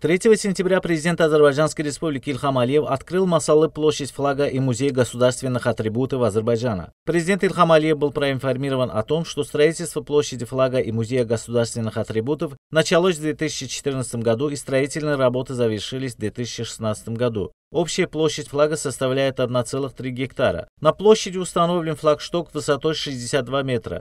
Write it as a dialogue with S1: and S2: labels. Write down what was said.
S1: 3 сентября президент Азербайджанской республики Ильхам Алиев открыл Масалы площадь флага и музей государственных атрибутов Азербайджана. Президент Ильхам Алиев был проинформирован о том, что строительство площади флага и музея государственных атрибутов началось в 2014 году и строительные работы завершились в 2016 году. Общая площадь флага составляет 1,3 гектара. На площади установлен флагшток высотой 62 метра.